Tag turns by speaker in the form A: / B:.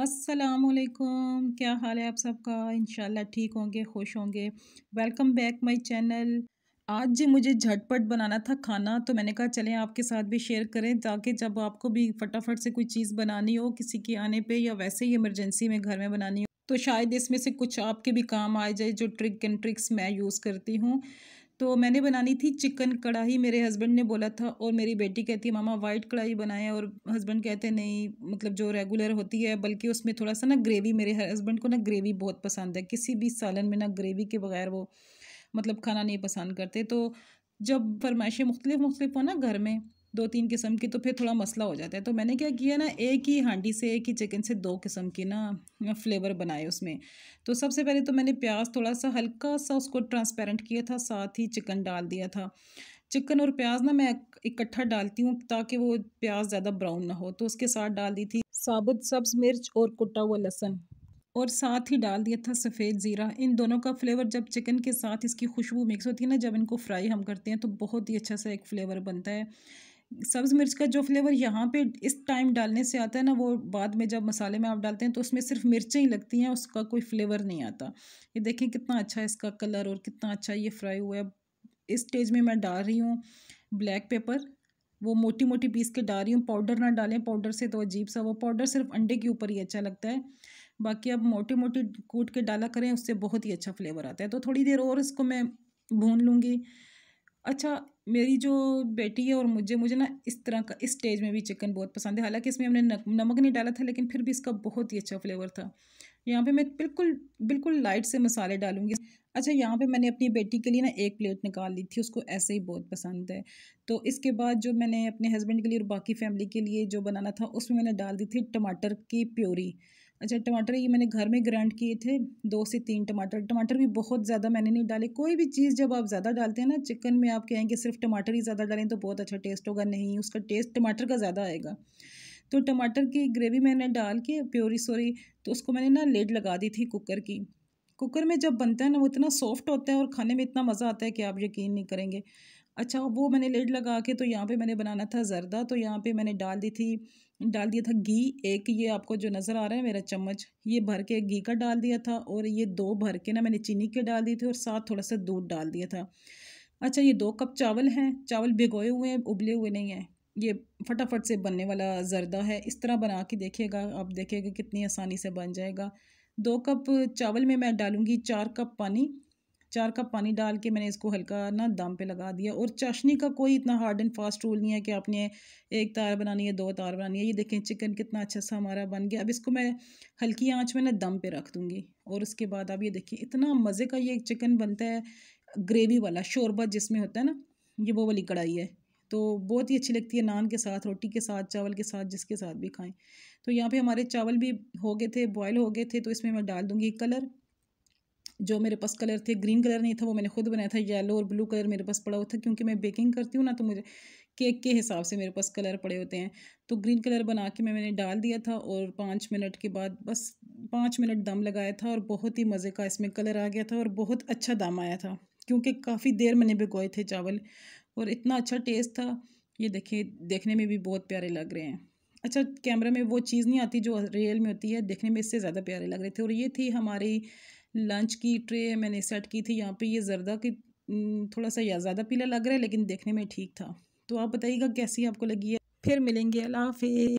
A: असलकुम क्या हाल है आप सबका इन ठीक होंगे खुश होंगे वेलकम बैक माय चैनल आज मुझे झटपट बनाना था खाना तो मैंने कहा चलें आपके साथ भी शेयर करें ताकि जब आपको भी फटाफट से कोई चीज़ बनानी हो किसी के आने पे या वैसे ही इमरजेंसी में घर में बनानी हो तो शायद इसमें से कुछ आपके भी काम आ जाए जो ट्रिक एंड ट्रिक्स मैं यूज़ करती हूँ तो मैंने बनानी थी चिकन कढ़ाई मेरे हस्बैंड ने बोला था और मेरी बेटी कहती है मामा वाइट कढ़ाई बनाए और हस्बैंड कहते नहीं मतलब जो रेगुलर होती है बल्कि उसमें थोड़ा सा ना ग्रेवी मेरे हस्बैंड को ना ग्रेवी बहुत पसंद है किसी भी सालन में ना ग्रेवी के बगैर वो मतलब खाना नहीं पसंद करते तो जब फरमाइशें मुख्तलिफ मुख्तलिफ हो ना घर में दो तीन किस्म की तो फिर थोड़ा मसला हो जाता है तो मैंने क्या किया ना एक ही हांडी से एक ही चिकन से दो किस्म के ना फ्लेवर बनाए उसमें तो सबसे पहले तो मैंने प्याज थोड़ा सा हल्का सा उसको ट्रांसपेरेंट किया था साथ ही चिकन डाल दिया था चिकन और प्याज ना मैं इकट्ठा डालती हूँ ताकि वो प्याज ज़्यादा ब्राउन ना हो तो उसके साथ डाल दी थी साबुत सब्ज़ मिर्च और कुटा हुआ लहसन और साथ ही डाल दिया था सफ़ेद ज़ीरा इन दोनों का फ्लेवर जब चिकन के साथ इसकी खुशबू मिक्स होती है ना जब इनको फ्राई हम करते हैं तो बहुत ही अच्छा सा एक फ्लेवर बनता है सब्ज़ मिर्च का जो फ्लेवर यहाँ पे इस टाइम डालने से आता है ना वो बाद में जब मसाले में आप डालते हैं तो उसमें सिर्फ मिर्चें ही लगती हैं उसका कोई फ्लेवर नहीं आता ये देखें कितना अच्छा इसका कलर और कितना अच्छा ये फ्राई हुआ है इस स्टेज में मैं डाल रही हूँ ब्लैक पेपर वो मोटी मोटी पीस के डाल रही हूँ पाउडर ना डालें पाउडर से तो अजीब सा वो पाउडर सिर्फ अंडे के ऊपर ही अच्छा लगता है बाकी अब मोटी मोटी कूट के डाला करें उससे बहुत ही अच्छा फ्लेवर आता है तो थोड़ी देर और इसको मैं भून लूँगी अच्छा मेरी जो बेटी है और मुझे मुझे ना इस तरह का इस स्टेज में भी चिकन बहुत पसंद है हालांकि इसमें हमने नमक नहीं डाला था लेकिन फिर भी इसका बहुत ही अच्छा फ्लेवर था यहाँ पे मैं बिल्कुल बिल्कुल लाइट से मसाले डालूंगी अच्छा यहाँ पे मैंने अपनी बेटी के लिए ना एक प्लेट निकाल ली थी उसको ऐसे ही बहुत पसंद है तो इसके बाद जो मैंने अपने हस्बैंड के लिए और बाकी फैमिली के लिए जो बनाना था उसमें मैंने डाल दी थी टमाटर की प्योरी अच्छा टमाटर ये मैंने घर में ग्राइंड किए थे दो से तीन टमाटर टमाटर भी बहुत ज़्यादा मैंने नहीं डाले कोई भी चीज़ जब आप ज़्यादा डालते हैं ना चिकन में आप कहेंगे सिर्फ टमाटर ही ज़्यादा डालें तो बहुत अच्छा टेस्ट होगा नहीं उसका टेस्ट टमाटर का ज़्यादा आएगा तो टमाटर की ग्रेवी मैंने डाल के प्योरी सॉरी तो उसको मैंने ना लेड लगा दी थी कुकर की कुकर में जब बनता है ना वो इतना सॉफ्ट होता है और खाने में इतना मज़ा आता है कि आप यकीन नहीं करेंगे अच्छा वो मैंने लेड लगा के तो यहाँ पे मैंने बनाना था ज़रदा तो यहाँ पे मैंने डाल दी थी डाल दिया था घी एक ये आपको जो नज़र आ रहा है मेरा चम्मच ये भर के घी का डाल दिया था और ये दो भर के ना मैंने चीनी के डाल दी थी और साथ थोड़ा सा दूध डाल दिया था अच्छा ये दो कप चावल हैं चावल भिगोए हुए हैं उबले हुए नहीं हैं ये फटाफट से बनने वाला जरदा है इस तरह बना के देखिएगा आप देखिएगा कितनी आसानी से बन जाएगा दो कप चावल में मैं डालूँगी चार कप पानी चार कप पानी डाल के मैंने इसको हल्का ना दम पे लगा दिया और चाशनी का कोई इतना हार्ड एंड फास्ट रूल नहीं है कि आपने एक तार बनानी है दो तार बनानी है ये देखें चिकन कितना अच्छा सा हमारा बन गया अब इसको मैं हल्की आँच में ना दम पे रख दूँगी और उसके बाद अब ये देखिए इतना मज़े का ये चिकन बनता है ग्रेवी वाला शोरबा जिसमें होता है ना ये वो वाली कढ़ाई है तो बहुत ही अच्छी लगती है नान के साथ रोटी के साथ चावल के साथ जिसके साथ भी खाएं तो यहाँ पे हमारे चावल भी हो गए थे बॉयल हो गए थे तो इसमें मैं डाल दूँगी कलर जो मेरे पास कलर थे ग्रीन कलर नहीं था वो मैंने खुद बनाया था येलो और ब्लू कलर मेरे पास पड़ा हुआ था क्योंकि मैं बेकिंग करती हूँ ना तो मुझे केक के हिसाब से मेरे पास कलर पड़े होते हैं तो ग्रीन कलर बना के मैं मैंने डाल दिया था और पाँच मिनट के बाद बस पाँच मिनट दम लगाया था और बहुत ही मज़े का इसमें कलर आ गया था और बहुत अच्छा दम आया था क्योंकि काफ़ी देर मैंने भिगोए थे चावल और इतना अच्छा टेस्ट था ये देखे देखने में भी बहुत प्यारे लग रहे हैं अच्छा कैमरा में वो चीज़ नहीं आती जो रियल में होती है देखने में इससे ज़्यादा प्यारे लग रहे थे और ये थी हमारी लंच की ट्रे मैंने सेट की थी यहाँ पे ये जरदा की थोड़ा सा या ज़्यादा पीला लग रहा है लेकिन देखने में ठीक था तो आप बताइएगा कैसी आपको लगी है फिर मिलेंगे अल्लाह